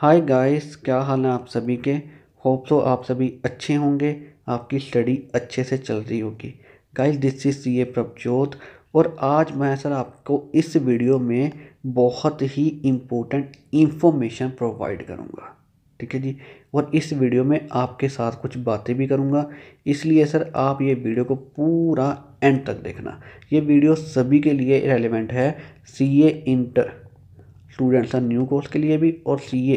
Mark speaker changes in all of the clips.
Speaker 1: hi guys क्या हाल है आप सभी के होप सो तो आप सभी अच्छे होंगे आपकी स्टडी अच्छे से चल रही होगी guys this is C A Prabhjot और आज मैं सर आपको इस वीडियो में बहुत ही इम्पोर्टेंट इन्फॉर्मेशन प्रोवाइड करूँगा ठीक है जी और इस वीडियो में आपके साथ कुछ बातें भी करूँगा इसलिए सर आप ये वीडियो को पूरा एंड तक देखना ये वीडियो सभी के लिए रेलिवेंट है सी ए इंटर स्टूडेंट्स हैं न्यू कोर्स के लिए भी और C A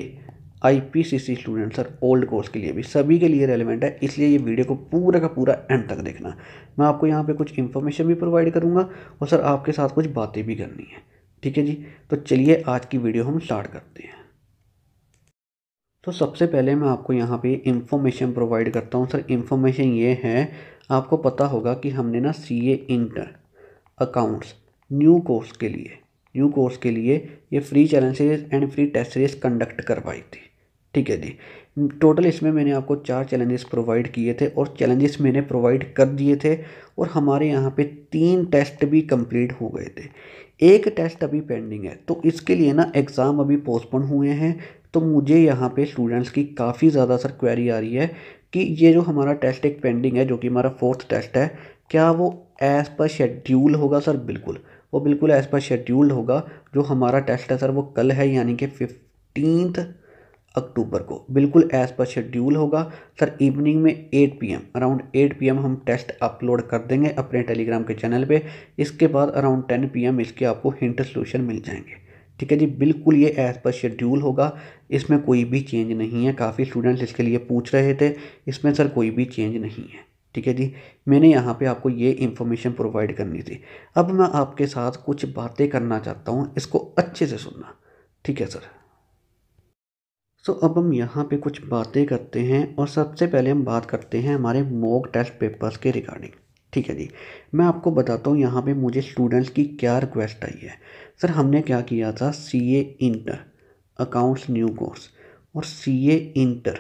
Speaker 1: I P C C students sir old course के लिए भी सभी के लिए रेलिवेंट है इसलिए ये वीडियो को पूरा का पूरा एंड तक देखना मैं आपको यहाँ पर कुछ इन्फॉर्मेशन भी प्रोवाइड करूँगा और सर आपके साथ कुछ बातें भी करनी है ठीक है जी तो चलिए आज की वीडियो हम स्टार्ट करते हैं तो सबसे पहले मैं आपको यहाँ पे इन्फॉर्मेशन प्रोवाइड करता हूँ सर इन्फॉर्मेशन ये है आपको पता होगा कि हमने ना C A inter accounts new course के लिए न्यू कोर्स के लिए ये free challenge series and free test series conduct करवाई थी ठीक है जी टोटल इसमें मैंने आपको चार चैलेंजेस प्रोवाइड किए थे और चैलेंजेस मैंने प्रोवाइड कर दिए थे और हमारे यहाँ पे तीन टेस्ट भी कंप्लीट हो गए थे एक टेस्ट अभी पेंडिंग है तो इसके लिए ना एग्ज़ाम अभी पोस्टपोन हुए हैं तो मुझे यहाँ पे स्टूडेंट्स की काफ़ी ज़्यादा सर क्वेरी आ रही है कि ये जो हमारा टेस्ट एक पेंडिंग है जो कि हमारा फोर्थ टेस्ट है क्या वो एज़ पर शेड्यूल होगा सर बिल्कुल वो बिल्कुल एज़ पर शेड्यूल्ड होगा जो हमारा टेस्ट है सर वो कल है यानी कि फिफ्टीन अक्टूबर को बिल्कुल एज़ पर शेड्यूल होगा सर इवनिंग में 8 पीएम अराउंड 8 पीएम हम टेस्ट अपलोड कर देंगे अपने टेलीग्राम के चैनल पे इसके बाद अराउंड 10 पीएम इसके आपको हिंट सोल्यूशन मिल जाएंगे ठीक है जी बिल्कुल ये एज़ पर शेड्यूल होगा इसमें कोई भी चेंज नहीं है काफ़ी स्टूडेंट्स इसके लिए पूछ रहे थे इसमें सर कोई भी चेंज नहीं है ठीक है जी मैंने यहाँ पे आपको ये इन्फॉर्मेशन प्रोवाइड करनी थी अब मैं आपके साथ कुछ बातें करना चाहता हूँ इसको अच्छे से सुनना ठीक है सर सो अब हम यहाँ पे कुछ बातें करते हैं और सबसे पहले हम बात करते हैं हमारे मॉक टेस्ट पेपर्स के रिगार्डिंग ठीक है जी मैं आपको बताता हूँ यहाँ पे मुझे स्टूडेंट्स की क्या रिक्वेस्ट आई है सर हमने क्या किया था C A inter accounts new course और C A inter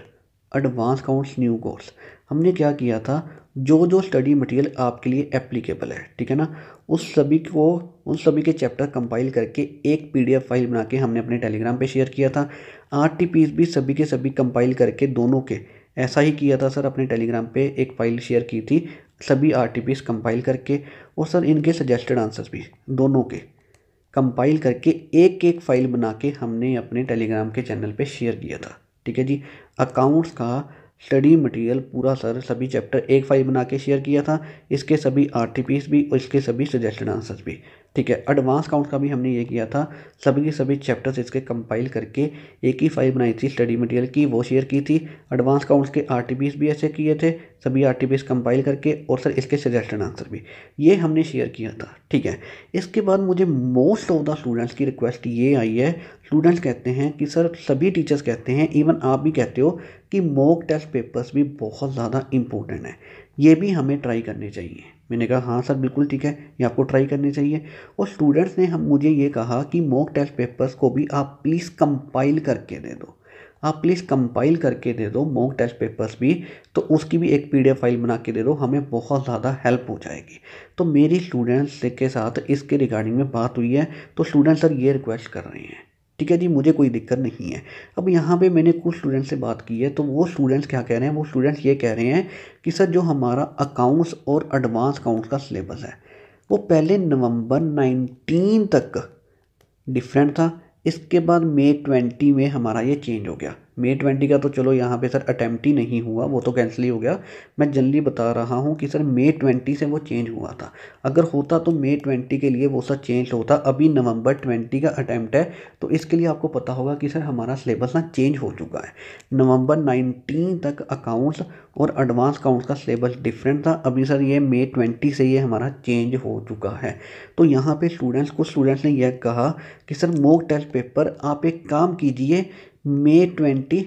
Speaker 1: advance accounts new course हमने क्या किया था जो जो स्टडी मटेरियल आपके लिए एप्लीकेबल है ठीक है ना उस सभी को उन सभी के चैप्टर कंपाइल करके एक पीडीएफ फाइल बना के हमने अपने टेलीग्राम पे शेयर किया था आर भी सभी के सभी कंपाइल करके दोनों के ऐसा ही किया था सर अपने टेलीग्राम पे एक फाइल शेयर की थी सभी आर कंपाइल करके और सर इनके सजेस्टेड आंसर्स भी दोनों के कंपाइल करके एक एक फाइल बना के हमने अपने टेलीग्राम के चैनल पर शेयर किया था ठीक है जी अकाउंट्स का स्टडी मटेरियल पूरा सर सभी चैप्टर एक फाइल बना के शेयर किया था इसके सभी आर टी पीस भी और इसके सभी सजेशन आंसर्स भी ठीक है एडवांस काउंट का भी हमने ये किया था सभी के सभी चैप्टर्स इसके कंपाइल करके एक ही फाइल बनाई थी स्टडी मटेरियल की वो शेयर की थी एडवांस काउंट्स के आर भी ऐसे किए थे सभी आर कंपाइल करके और सर इसके सजेस्टेड आंसर भी ये हमने शेयर किया था ठीक है इसके बाद मुझे मोस्ट ऑफ द स्टूडेंट्स की रिक्वेस्ट ये आई है स्टूडेंट्स कहते हैं कि सर सभी टीचर्स कहते हैं इवन आप भी कहते हो कि मॉक टेस्ट पेपर्स भी बहुत ज़्यादा इम्पोर्टेंट है ये भी हमें ट्राई करने चाहिए मैंने कहा हाँ सर बिल्कुल ठीक है ये आपको ट्राई करनी चाहिए और स्टूडेंट्स ने हम मुझे ये कहा कि मॉक टेस्ट पेपर्स को भी आप प्लीज़ कंपाइल करके दे दो आप प्लीज़ कंपाइल करके दे दो मॉक टेस्ट पेपर्स भी तो उसकी भी एक पीडीएफ फाइल बना के दे दो हमें बहुत ज़्यादा हेल्प हो जाएगी तो मेरी स्टूडेंट्स के साथ इसके रिगार्डिंग में बात हुई है तो स्टूडेंट सर ये रिक्वेस्ट कर रहे हैं ठीक है जी मुझे कोई दिक्कत नहीं है अब यहाँ पे मैंने कुछ स्टूडेंट से बात की है तो वो स्टूडेंट्स क्या कह रहे हैं वो स्टूडेंट्स ये कह रहे हैं कि सर जो हमारा अकाउंट्स और एडवांस अकाउंट्स का सिलेबस है वो पहले नवंबर 19 तक डिफरेंट था इसके बाद मई 20 में हमारा ये चेंज हो गया मे ट्वेंटी का तो चलो यहाँ पे सर अटैम्प्ट ही नहीं हुआ वो तो कैंसिल ही हो गया मैं जनरली बता रहा हूँ कि सर मे ट्वेंटी से वो चेंज हुआ था अगर होता तो मे ट्वेंटी के लिए वो सर चेंज होता अभी नवंबर ट्वेंटी का अटैम्प्ट है तो इसके लिए आपको पता होगा कि सर हमारा सिलेबस ना चेंज हो चुका है नवंबर नाइनटीन तक अकाउंट्स और एडवांस अकाउंट्स का सिलेबस डिफरेंट था अभी सर ये मे ट्वेंटी से ये हमारा चेंज हो चुका है तो यहाँ पर स्टूडेंट्स कुछ स्टूडेंट्स ने यह कहा कि सर मोक टेस्ट पेपर आप एक काम कीजिए मई ट्वेंटी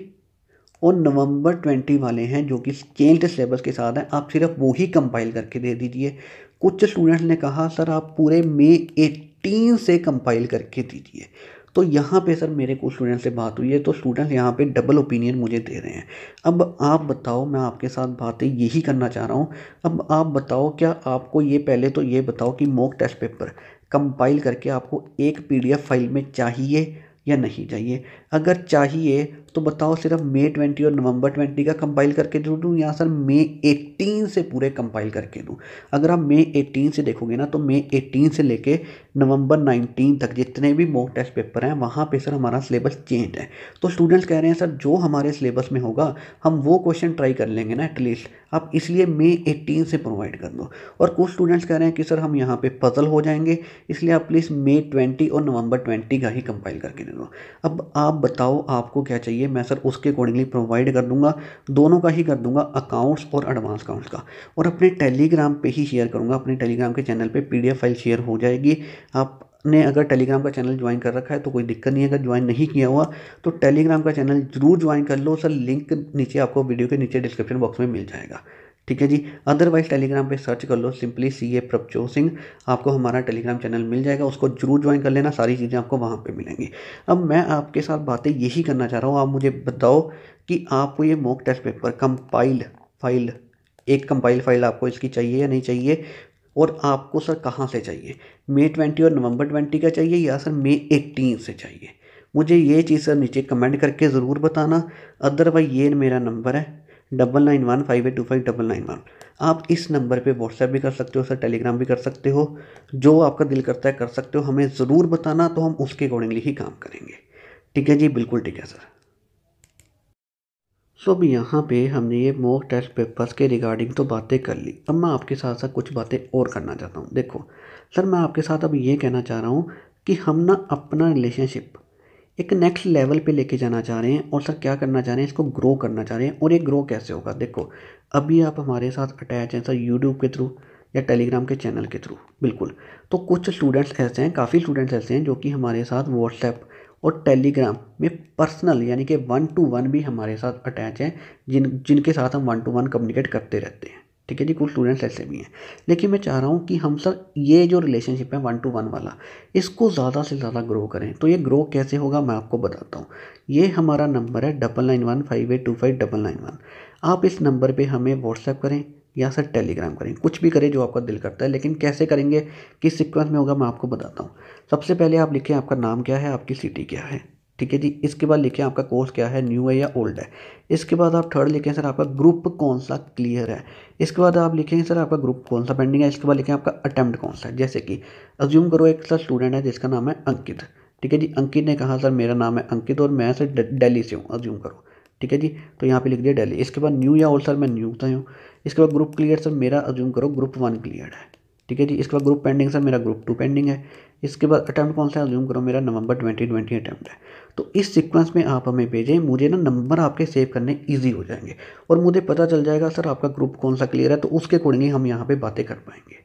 Speaker 1: और नवंबर ट्वेंटी वाले हैं जो कि चेंज सिलेबस के साथ हैं आप सिर्फ वो ही कंपाइल करके दे दीजिए कुछ स्टूडेंट्स ने कहा सर आप पूरे मे एटीन से कंपाइल करके दीजिए तो यहाँ पे सर मेरे को स्टूडेंट से बात हुई है तो स्टूडेंट्स यहाँ पे डबल ओपिनियन मुझे दे रहे हैं अब आप बताओ मैं आपके साथ बातें यही करना चाह रहा हूँ अब आप बताओ क्या आपको ये पहले तो ये बताओ कि मॉक टेस्ट पेपर कंपाइल करके आपको एक पीडीएफ फाइल में चाहिए या नहीं चाहिए अगर चाहिए तो बताओ सिर्फ मई ट्वेंटी और नवंबर ट्वेंटी का कंपाइल करके दे दूँ या सर मई एटीन से पूरे कंपाइल करके दूँ अगर आप मई एटीन से देखोगे ना तो मई एटीन से लेके नवंबर नाइनटीन तक जितने भी मॉक टेस्ट पेपर हैं वहाँ पे सर हमारा सिलेबस चेंज है तो स्टूडेंट्स कह रहे हैं सर जो हमारे सिलेबस में होगा हम वो क्वेश्चन ट्राई कर लेंगे ना एटलीस्ट आप इसलिए मई एटीन से प्रोवाइड कर दो और कुछ स्टूडेंट्स कह रहे हैं कि सर हम यहाँ पे पजल हो जाएंगे इसलिए आप प्लीज़ मई ट्वेंटी और नवंबर ट्वेंटी का ही कंपाइल करके दे दो अब आप बताओ आपको क्या चाहिए चाहिए मैं सर उसके अकॉर्डिंगली प्रोवाइड कर दूंगा दोनों का ही कर दूंगा अकाउंट्स और एडवांस अकाउंट्स का और अपने टेलीग्राम पे ही शेयर करूंगा अपने टेलीग्राम के चैनल पे पीडीएफ फाइल शेयर हो जाएगी आप ने अगर टेलीग्राम का चैनल ज्वाइन कर रखा है तो कोई दिक्कत नहीं है अगर ज्वाइन नहीं किया हुआ तो टेलीग्राम का चैनल जरूर ज्वाइन कर लो सर लिंक नीचे आपको वीडियो के नीचे डिस्क्रिप्शन बॉक्स में मिल जाएगा ठीक है जी अदरवाइज टेलीग्राम पे सर्च कर लो simply C A Prabhjot Singh आपको हमारा टेलीग्राम चैनल मिल जाएगा उसको जरूर ज्वाइन कर लेना सारी चीज़ें आपको वहाँ पे मिलेंगी अब मैं आपके साथ बातें यही करना चाह रहा हूँ आप मुझे बताओ कि आपको ये mock test paper compile file एक कंपाइल फाइल आपको इसकी चाहिए या नहीं चाहिए और आपको सर कहाँ से चाहिए मे ट्वेंटी और नवंबर ट्वेंटी का चाहिए या सर मे एटीन से चाहिए मुझे ये चीज़ सर नीचे कमेंट करके ज़रूर बताना अदरवाइज ये मेरा नंबर है double nine one five eight two five double nine one आप इस नंबर पे व्हाट्सएप भी कर सकते हो सर टेलीग्राम भी कर सकते हो जो आपका दिल करता है कर सकते हो हमें ज़रूर बताना तो हम उसके अकॉर्डिंगली ही काम करेंगे ठीक है जी बिल्कुल ठीक है सर सो अब यहाँ पे हमने ये मॉक टेस्ट पेपर्स के रिगार्डिंग तो बातें कर ली अब मैं आपके साथ साथ कुछ बातें और करना चाहता हूँ देखो सर मैं आपके साथ अब ये कहना चाह रहा हूँ कि हम ना अपना रिलेशनशिप एक नेक्स्ट लेवल पे लेके जाना चाह रहे हैं और सर क्या करना चाह रहे हैं इसको ग्रो करना चाह रहे हैं और ये ग्रो कैसे होगा देखो अभी आप हमारे साथ अटैच हैं सर यूट्यूब के थ्रू या टेलीग्राम के चैनल के थ्रू बिल्कुल तो कुछ स्टूडेंट्स ऐसे हैं काफ़ी स्टूडेंट्स ऐसे हैं जो कि हमारे साथ व्हाट्सएप और टेलीग्राम में पर्सनल यानी कि वन टू वन भी हमारे साथ अटैच हैं जिन जिनके साथ हम वन टू वन कम्युनिकेट करते रहते हैं ठीक है जी कुछ स्टूडेंट्स ऐसे भी हैं लेकिन मैं चाह रहा हूँ कि हम सर ये जो रिलेशनशिप है वन टू वन वाला इसको ज़्यादा से ज़्यादा ग्रो करें तो ये ग्रो कैसे होगा मैं आपको बताता हूँ ये हमारा नंबर है double nine one five eight two five double nine one आप इस नंबर पे हमें व्हाट्सएप करें या सर टेलीग्राम करें कुछ भी करें जो आपका दिल करता है लेकिन कैसे करेंगे किस सिक्वेंस में होगा मैं आपको बताता हूँ सबसे पहले आप लिखें आपका नाम क्या है आपकी सिटी क्या है ठीक है जी इसके बाद लिखें आपका कोर्स क्या है न्यू है या ओल्ड है इसके बाद आप थर्ड लिखें सर आपका ग्रुप कौन सा क्लियर है इसके बाद आप लिखें सर आपका ग्रुप कौन सा पेंडिंग है इसके बाद लिखें आपका अटैम्प्ट कौन सा है जैसे कि अज्यूम करो एक सर स्टूडेंट है जिसका नाम है अंकित ठीक है जी अंकित ने कहा सर मेरा नाम है अंकित और मैं सर डेली से हूँ अज्यूम करो ठीक है जी तो यहाँ पे लिख दिया डेली इसके बाद न्यू या ओल्ड सर मैं न्यू था हूँ इसके बाद ग्रुप क्लियर सर मेरा अज्यूम करो ग्रुप वन क्लियर है ठीक है जी इसके बाद ग्रुप पेंडिंग सर मेरा ग्रुप टू पेंडिंग है इसके बाद अटैम्प्ट कौन सा है अज्यूम करो मेरा नवंबर ट्वेंटी ट्वेंटी अटैम्प्ट है तो इस सीक्वेंस में आप हमें भेजें मुझे ना नंबर आपके सेव करने ईजी हो जाएंगे और मुझे पता चल जाएगा सर आपका ग्रुप कौन सा क्लियर है तो उसके अकॉर्डिंग हम यहाँ पर बातें कर पाएंगे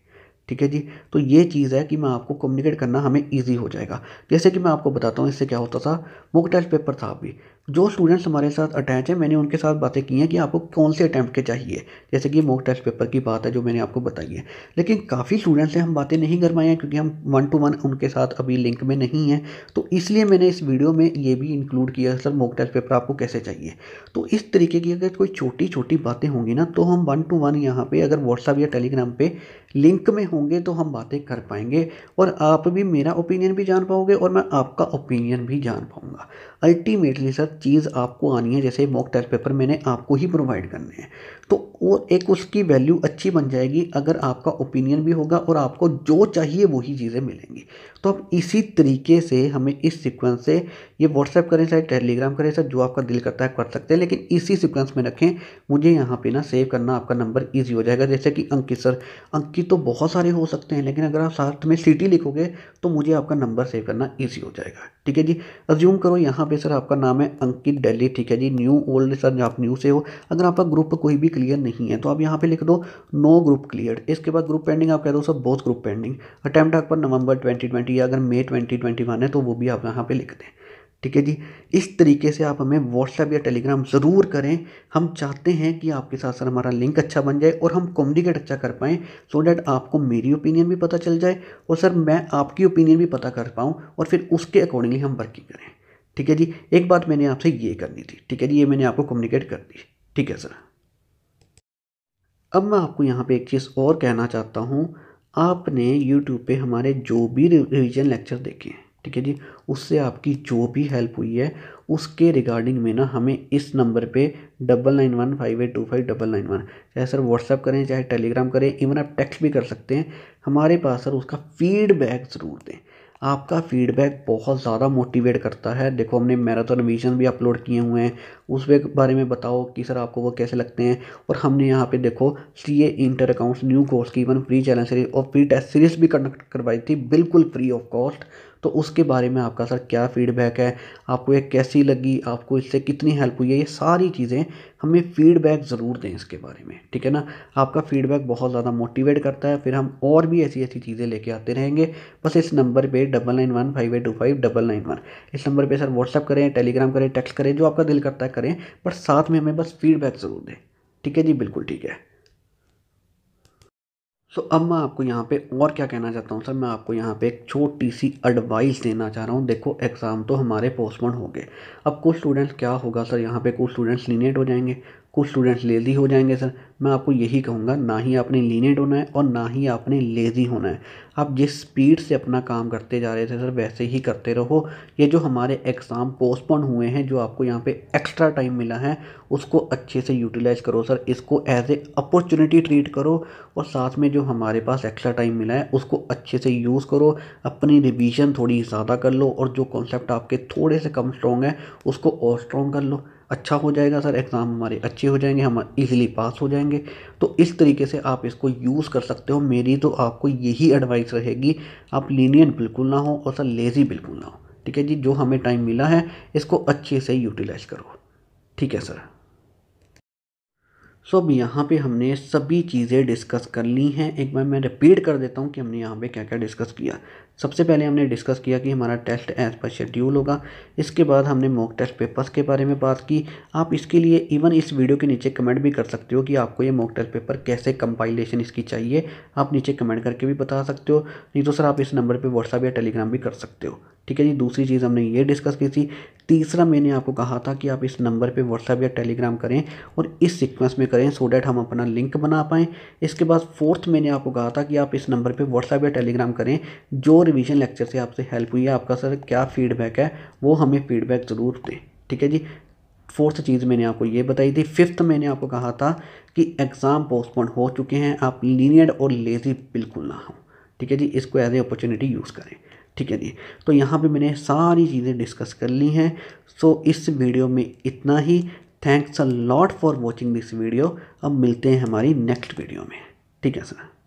Speaker 1: ठीक है जी तो ये चीज़ है कि मैं आपको कम्युनिकेट करना हमें ईजी हो जाएगा जैसे कि मैं आपको बताता हूँ इससे क्या होता था मोक टेस्ट पेपर था अभी जो स्टूडेंट्स हमारे साथ अटैच हैं मैंने उनके साथ बातें की हैं कि आपको कौन से अटैम्प्ट के चाहिए जैसे कि मॉक टेस्ट पेपर की बात है जो मैंने आपको बताई है लेकिन काफ़ी स्टूडेंट्स से हम बातें नहीं कर पाए हैं क्योंकि हम वन टू वन उनके साथ अभी लिंक में नहीं हैं तो इसलिए मैंने इस वीडियो में ये भी इंक्लूड किया सर मॉक टेस्ट पेपर आपको कैसे चाहिए तो इस तरीके की अगर कोई छोटी छोटी बातें होंगी ना तो हम वन टू वन यहाँ पर अगर व्हाट्सअप या टेलीग्राम पर लिंक में होंगे तो हम बातें कर पाएंगे और आप भी मेरा ओपिनियन भी जान पाओगे और मैं आपका ओपिनियन भी जान पाऊँगा अल्टीमेटली सर चीज़ आपको आनी है जैसे मॉक टेस्ट पेपर मैंने आपको ही प्रोवाइड करने हैं तो वो एक उसकी वैल्यू अच्छी बन जाएगी अगर आपका ओपिनियन भी होगा और आपको जो चाहिए वही चीज़ें मिलेंगी तो अब इसी तरीके से हमें इस सीक्वेंस से ये व्हाट्सएप करें चाहे टेलीग्राम करें सर जो आपका दिल करता है कर सकते हैं लेकिन इसी सीक्वेंस में रखें मुझे यहाँ पे ना सेव करना आपका नंबर ईजी हो जाएगा जैसे कि अंकित सर अंकित तो बहुत सारे हो सकते हैं लेकिन अगर आप साथ में सिटी लिखोगे तो मुझे आपका नंबर सेव करना ईजी हो जाएगा ठीक है जी अज्यूम करो यहाँ पर सर आपका नाम है अंकित डेली ठीक है जी न्यू ओल्ड सर आप न्यू से हो अगर आपका ग्रुप कोई भी क्लियर नहीं है तो आप यहाँ पे लिख दो नो ग्रुप क्लियर इसके बाद ग्रुप पेंडिंग आप कह दो sir both group pending attempt पर नवंबर 2020 या अगर मई 2021 है तो वो भी आप यहाँ पे लिख दें ठीक है जी इस तरीके से आप हमें व्हाट्सएप या टेलीग्राम ज़रूर करें हम चाहते हैं कि आपके साथ सर हमारा लिंक अच्छा बन जाए और हम कम्युनिकेट अच्छा कर पाएँ सो डैट आपको मेरी ओपिनियन भी पता चल जाए और सर मैं आपकी ओपिनियन भी पता कर पाऊँ और फिर उसके अकॉर्डिंगली हम वर्किंग करें ठीक है जी एक बात मैंने आपसे ये करनी थी ठीक है जी ये मैंने आपको कम्युनिकेट कर दी ठीक है सर अब मैं आपको यहाँ पे एक चीज़ और कहना चाहता हूँ आपने यूट्यूब पे हमारे जो भी रिवीजन लेक्चर देखे हैं ठीक है जी उससे आपकी जो भी हेल्प हुई है उसके रिगार्डिंग में ना हमें इस नंबर पे double nine one five eight two five double nine one चाहे सर व्हाट्सअप करें चाहे टेलीग्राम करें इवन आप टेक्स्ट भी कर सकते हैं हमारे पास सर उसका फीडबैक ज़रूर दें आपका फीडबैक बहुत ज़्यादा मोटिवेट करता है देखो हमने मैराथन विजन भी अपलोड किए हुए हैं उसमें बारे में बताओ कि सर आपको वो कैसे लगते हैं और हमने यहाँ पे देखो C A inter accounts new course की इवन फ्री चैलेंज सीरीज और फ्री टेस्ट सीरीज भी कंडक्ट करवाई थी बिल्कुल फ्री ऑफ कॉस्ट तो उसके बारे में आपका सर क्या फ़ीडबैक है आपको ये कैसी लगी आपको इससे कितनी हेल्प हुई है ये सारी चीज़ें हमें फ़ीडबैक ज़रूर दें इसके बारे में ठीक है ना आपका फ़ीडबैक बहुत ज़्यादा मोटिवेट करता है फिर हम और भी ऐसी ऐसी चीज़ें लेके आते रहेंगे बस इस नंबर पे double nine one five eight two five double nine one इस नंबर पे सर व्हाट्सअप करें टेलीग्राम करें टेक्स्ट करें जो आपका दिल करता है करें पर साथ में हमें बस फीडबैक ज़रूर दें ठीक है जी बिल्कुल ठीक है सो अब मैं आपको यहाँ पे और क्या कहना चाहता हूँ सर मैं आपको यहाँ पे एक छोटी सी एडवाइस देना चाह रहा हूँ देखो एग्ज़ाम तो हमारे पोस्टपोन हो गए अब कुछ स्टूडेंट्स क्या होगा सर यहाँ पे कुछ स्टूडेंट्स लीनेट हो जाएंगे कुछ स्टूडेंट्स लेज़ी हो जाएंगे सर मैं आपको यही कहूँगा ना ही आपने लीनेट होना है और ना ही आपने लेज़ी होना है आप जिस स्पीड से अपना काम करते जा रहे थे सर वैसे ही करते रहो ये जो हमारे एग्ज़ाम पोस्टपोन हुए हैं जो आपको यहाँ पे एक्स्ट्रा टाइम मिला है उसको अच्छे से यूटिलाइज़ करो सर इसको एज ए अपॉर्चुनिटी ट्रीट करो और साथ में जो हमारे पास एक्स्ट्रा टाइम मिला है उसको अच्छे से यूज़ करो अपनी रिविज़न थोड़ी ज़्यादा कर लो और जो कॉन्सेप्ट आपके थोड़े से कम स्ट्रॉन्ग है उसको और स्ट्रॉन्ग कर लो अच्छा हो जाएगा सर एग्ज़ाम हमारे अच्छे हो जाएंगे हम ईज़िली पास हो जाएंगे तो इस तरीके से आप इसको यूज़ कर सकते हो मेरी तो आपको यही एडवाइस रहेगी आप लीनियन बिल्कुल ना हो और सर लेज़ी बिल्कुल ना हो ठीक है जी जो हमें टाइम मिला है इसको अच्छे से यूटिलाइज करो ठीक है सर सो अब यहाँ पे हमने सभी चीज़ें डिस्कस कर ली हैं एक बार मैं रिपीट कर देता हूँ कि हमने यहाँ पे क्या क्या डिस्कस किया सबसे पहले हमने डिस्कस किया कि हमारा टेस्ट एज पर शेड्यूल होगा इसके बाद हमने मॉक टेस्ट पेपर्स के बारे में बात की आप इसके लिए इवन इस वीडियो के नीचे कमेंट भी कर सकते हो कि आपको ये मॉक टेस्ट पेपर कैसे कंपाइलेशन इसकी चाहिए आप नीचे कमेंट करके भी बता सकते हो नहीं तो सर आप इस नंबर पर व्हाट्सअप या टेलीग्राम भी कर सकते हो ठीक है जी दूसरी चीज़ हमने ये डिस्कस की थी तीसरा मैंने आपको कहा था कि आप इस नंबर पे व्हाट्सएप या टेलीग्राम करें और इस सीक्वेंस में करें सो डैट हम अपना लिंक बना पाएँ इसके बाद फोर्थ मैंने आपको कहा था कि आप इस नंबर पे व्हाट्सएप या टेलीग्राम करें जो रिविजन लेक्चर से आपसे हेल्प हुई है आपका सर क्या फीडबैक है वो हमें फीडबैक ज़रूर दें ठीक है जी फोर्थ चीज़ मैंने आपको ये बताई थी फिफ्थ मैंने आपको कहा था कि एग्ज़ाम पोस्टपोन हो चुके हैं आप लीनियड और लेज़ी बिल्कुल ना हो ठीक है जी इसको एज ए अपॉर्चुनिटी यूज़ करें ठीक है जी तो यहाँ पे मैंने सारी चीज़ें डिस्कस कर ली हैं सो so, इस वीडियो में इतना ही thanks a lot for watching this video अब मिलते हैं हमारी नेक्स्ट वीडियो में ठीक है सर